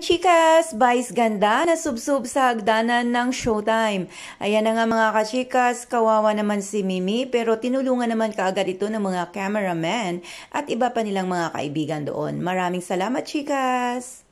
Chikas, vice ganda na subsub sa hagdanan ng showtime. Ayan na nga mga kachikas, kawawa naman si Mimi pero tinulungan naman kaagad ito ng mga cameraman at iba pa nilang mga kaibigan doon. Maraming salamat chikas!